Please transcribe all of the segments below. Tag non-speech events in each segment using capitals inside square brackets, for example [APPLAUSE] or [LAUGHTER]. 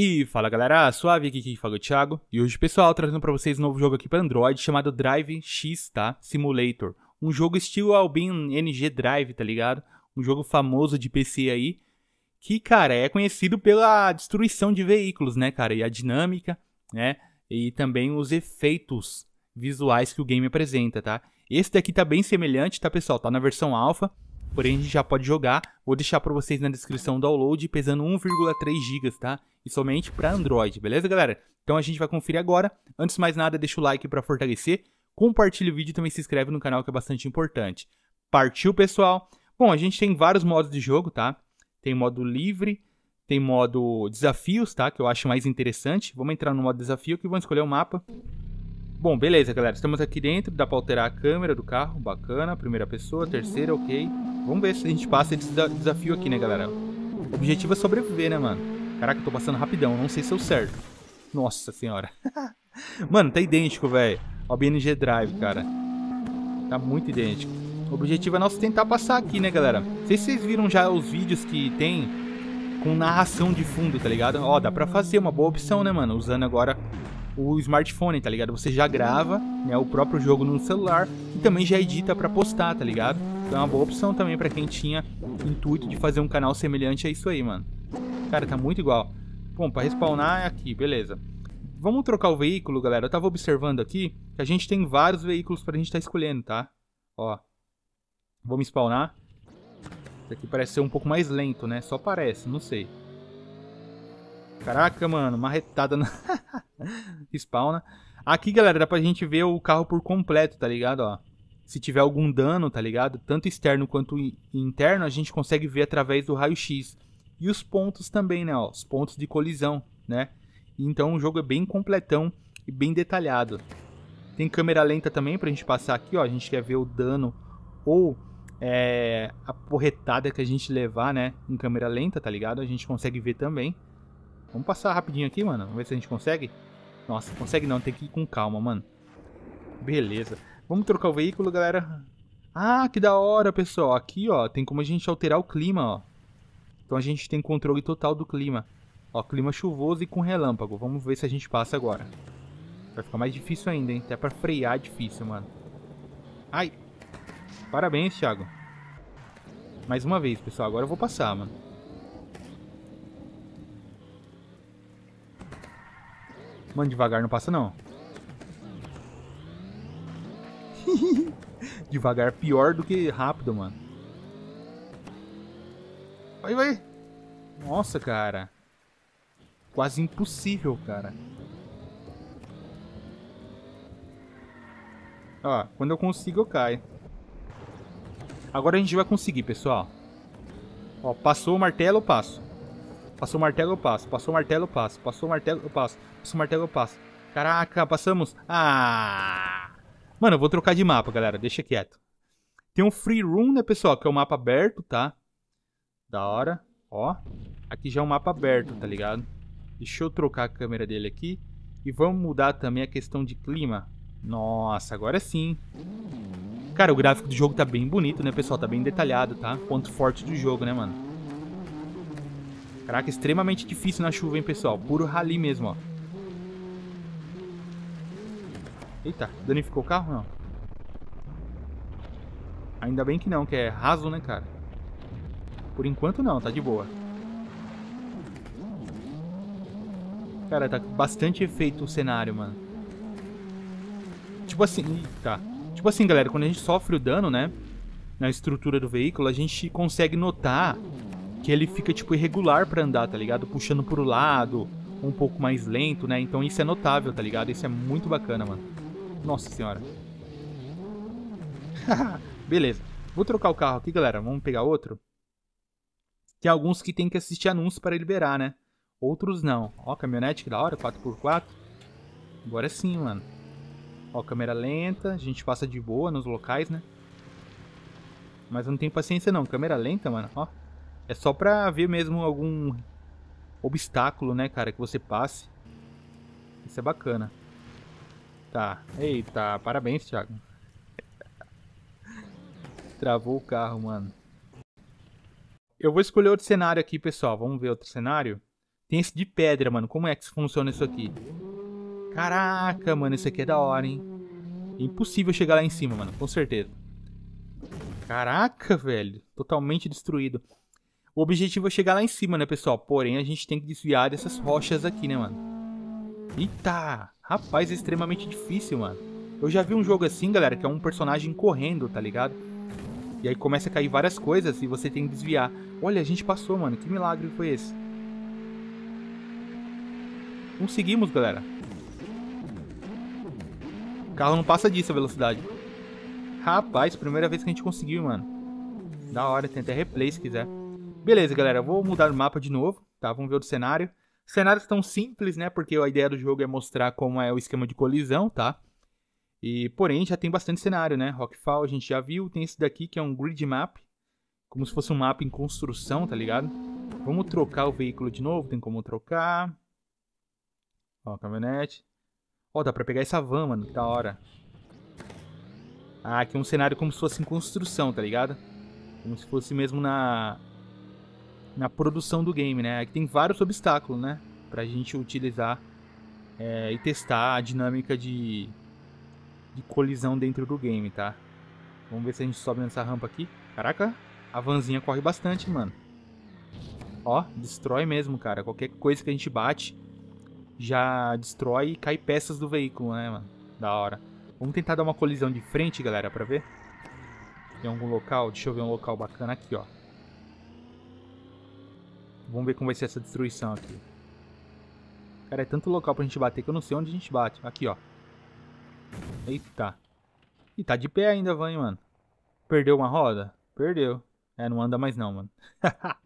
E fala galera, suave aqui que fala é o Thiago, e hoje pessoal, trazendo para vocês um novo jogo aqui para Android chamado Drive X, tá? Simulator. Um jogo estilo Albin NG Drive, tá ligado? Um jogo famoso de PC aí, que cara, é conhecido pela destruição de veículos, né cara? E a dinâmica, né? E também os efeitos visuais que o game apresenta, tá? Esse daqui tá bem semelhante, tá pessoal? Tá na versão alfa, porém a gente já pode jogar. Vou deixar para vocês na descrição o download, pesando 1,3 GB, tá? E somente para Android, beleza, galera? Então a gente vai conferir agora. Antes de mais nada, deixa o like para fortalecer. Compartilha o vídeo e também se inscreve no canal, que é bastante importante. Partiu, pessoal! Bom, a gente tem vários modos de jogo, tá? Tem modo livre, tem modo desafios, tá? Que eu acho mais interessante. Vamos entrar no modo desafio, que vamos escolher o um mapa. Bom, beleza, galera. Estamos aqui dentro, dá pra alterar a câmera do carro, bacana. Primeira pessoa, terceira, ok. Vamos ver se a gente passa esse desafio aqui, né, galera? O objetivo é sobreviver, né, mano? Caraca, eu tô passando rapidão. Não sei se eu certo. Nossa senhora. [LAUGHS] mano, tá idêntico, velho. Ao BNG Drive, cara. Tá muito idêntico. O objetivo é nosso tentar passar aqui, né, galera? Não sei se vocês viram já os vídeos que tem com narração de fundo, tá ligado? Ó, dá pra fazer uma boa opção, né, mano? Usando agora o smartphone, tá ligado? Você já grava né, o próprio jogo no celular e também já edita pra postar, tá ligado? Então é uma boa opção também pra quem tinha intuito de fazer um canal semelhante a isso aí, mano. Cara, tá muito igual. Bom, pra respawnar é aqui, beleza. Vamos trocar o veículo, galera. Eu tava observando aqui que a gente tem vários veículos pra gente tá escolhendo, tá? Ó. Vamos spawnar. Esse aqui parece ser um pouco mais lento, né? Só parece, não sei. Caraca, mano, marretada na... [LAUGHS] spawna. Aqui, galera, dá pra gente ver o carro por completo, tá ligado? Ó se tiver algum dano, tá ligado? Tanto externo quanto interno, a gente consegue ver através do raio-x. E os pontos também, né? Ó, os pontos de colisão, né? Então o jogo é bem completão e bem detalhado. Tem câmera lenta também pra gente passar aqui, ó. A gente quer ver o dano ou é, a porretada que a gente levar, né? Em câmera lenta, tá ligado? A gente consegue ver também. Vamos passar rapidinho aqui, mano. Vamos ver se a gente consegue. Nossa, consegue não. Tem que ir com calma, mano. Beleza. Vamos trocar o veículo, galera. Ah, que da hora, pessoal. Aqui, ó, tem como a gente alterar o clima, ó. Então a gente tem controle total do clima. Ó, clima chuvoso e com relâmpago. Vamos ver se a gente passa agora. Vai ficar mais difícil ainda, hein? Até pra frear é difícil, mano. Ai! Parabéns, Thiago. Mais uma vez, pessoal. Agora eu vou passar, mano. Mano, devagar não passa, não. [LAUGHS] Devagar, pior do que rápido, mano. Vai, vai. Nossa, cara. Quase impossível, cara. Ó, quando eu consigo, eu caio. Agora a gente vai conseguir, pessoal. Ó, passou o martelo, eu passo. Passou o martelo, eu passo. Passou o martelo, eu passo. Passou o martelo, eu passo. Passou o martelo, eu passo. Caraca, passamos. Ah! Mano, eu vou trocar de mapa, galera. Deixa quieto. Tem um free room, né, pessoal? Que é o um mapa aberto, tá? Da hora. Ó. Aqui já é um mapa aberto, tá ligado? Deixa eu trocar a câmera dele aqui. E vamos mudar também a questão de clima. Nossa, agora sim. Cara, o gráfico do jogo tá bem bonito, né, pessoal? Tá bem detalhado, tá? Ponto forte do jogo, né, mano? Caraca, extremamente difícil na chuva, hein, pessoal? Puro rally mesmo, ó. Eita, danificou o carro? Não. Ainda bem que não, que é raso, né, cara? Por enquanto não, tá de boa. Cara, tá bastante efeito o cenário, mano. Tipo assim... Tá. Tipo assim, galera, quando a gente sofre o dano, né? Na estrutura do veículo, a gente consegue notar que ele fica, tipo, irregular pra andar, tá ligado? Puxando pro lado, um pouco mais lento, né? Então isso é notável, tá ligado? Isso é muito bacana, mano. Nossa senhora. [LAUGHS] Beleza. Vou trocar o carro aqui, galera. Vamos pegar outro. Tem alguns que tem que assistir anúncios para liberar, né? Outros não. Ó, caminhonete que da hora, 4x4. Agora sim, mano. Ó, câmera lenta. A gente passa de boa nos locais, né? Mas eu não tenho paciência não. Câmera lenta, mano. Ó. É só pra ver mesmo algum obstáculo, né, cara, que você passe. Isso é bacana. Tá. Eita, parabéns, Thiago. Travou o carro, mano. Eu vou escolher outro cenário aqui, pessoal. Vamos ver outro cenário? Tem esse de pedra, mano. Como é que funciona isso aqui? Caraca, mano. Isso aqui é da hora, hein? É impossível chegar lá em cima, mano. Com certeza. Caraca, velho. Totalmente destruído. O objetivo é chegar lá em cima, né, pessoal? Porém, a gente tem que desviar dessas rochas aqui, né, mano? Eita! Rapaz, é extremamente difícil, mano. Eu já vi um jogo assim, galera, que é um personagem correndo, tá ligado? E aí começa a cair várias coisas e você tem que desviar. Olha, a gente passou, mano. Que milagre foi esse? Conseguimos, galera. O carro não passa disso a velocidade. Rapaz, primeira vez que a gente conseguiu, mano. Da hora, tem até replay se quiser. Beleza, galera, eu vou mudar o mapa de novo, tá? Vamos ver o cenário. Cenários tão simples, né? Porque a ideia do jogo é mostrar como é o esquema de colisão, tá? E, porém, já tem bastante cenário, né? Rockfall a gente já viu. Tem esse daqui que é um grid map. Como se fosse um mapa em construção, tá ligado? Vamos trocar o veículo de novo. Tem como trocar. Ó, caminhonete. Ó, dá pra pegar essa van, mano. Que da hora. Ah, aqui é um cenário como se fosse em construção, tá ligado? Como se fosse mesmo na na produção do game, né? Aqui tem vários obstáculos, né? Pra gente utilizar é, e testar a dinâmica de, de colisão dentro do game, tá? Vamos ver se a gente sobe nessa rampa aqui. Caraca, a vanzinha corre bastante, mano. Ó, destrói mesmo, cara. Qualquer coisa que a gente bate, já destrói e cai peças do veículo, né, mano? Da hora. Vamos tentar dar uma colisão de frente, galera, pra ver. Tem algum local? Deixa eu ver um local bacana aqui, ó. Vamos ver como vai ser essa destruição aqui. Cara, é tanto local pra gente bater que eu não sei onde a gente bate. Aqui, ó. Eita. Ih, tá de pé ainda, Van, mano. Perdeu uma roda? Perdeu. É, não anda mais não, mano. [LAUGHS]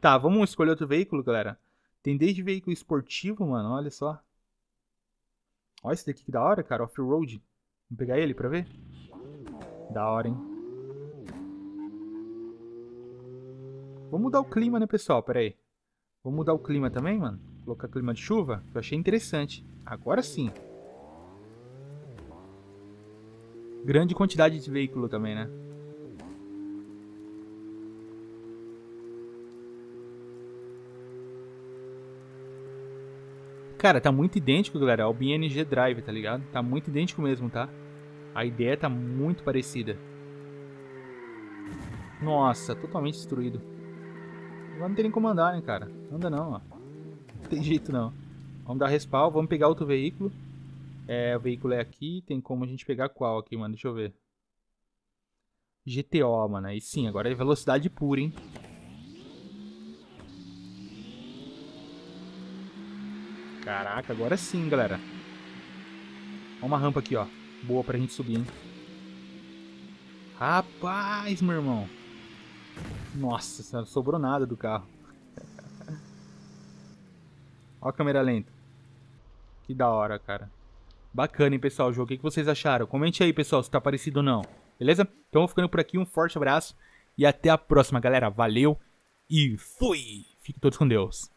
tá, vamos escolher outro veículo, galera. Tem desde veículo esportivo, mano. Olha só. Olha esse daqui que da hora, cara. Off-road. Vamos pegar ele pra ver? Da hora, hein? Vamos mudar o clima, né, pessoal? Pera aí. Vou mudar o clima também, mano. Colocar clima de chuva, eu achei interessante. Agora sim. Grande quantidade de veículo também, né? Cara, tá muito idêntico, galera, ao BNG Drive, tá ligado? Tá muito idêntico mesmo, tá? A ideia tá muito parecida. Nossa, totalmente destruído. Mas não tem nem como andar, né, cara? Não anda não, ó. Não tem jeito não. Vamos dar respawn, vamos pegar outro veículo. É, o veículo é aqui, tem como a gente pegar qual aqui, mano? Deixa eu ver. GTO, mano. Aí sim, agora é velocidade pura, hein? Caraca, agora sim, galera. Ó uma rampa aqui, ó. Boa pra gente subir, hein? Rapaz, meu irmão. Nossa não sobrou nada do carro. Ó a câmera lenta. Que da hora, cara. Bacana, hein, pessoal, o jogo. O que vocês acharam? Comente aí, pessoal, se tá parecido ou não. Beleza? Então, vou ficando por aqui. Um forte abraço e até a próxima, galera. Valeu e fui! Fiquem todos com Deus.